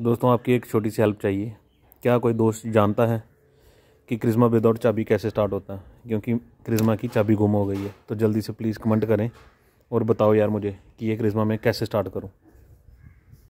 दोस्तों आपकी एक छोटी सी हेल्प चाहिए क्या कोई दोस्त जानता है कि क्रिज्मा विदाउट चाबी कैसे स्टार्ट होता है क्योंकि क्रिज्मा की चाबी गुम हो गई है तो जल्दी से प्लीज़ कमेंट करें और बताओ यार मुझे कि ये क्रिज्मा मैं कैसे स्टार्ट करूँ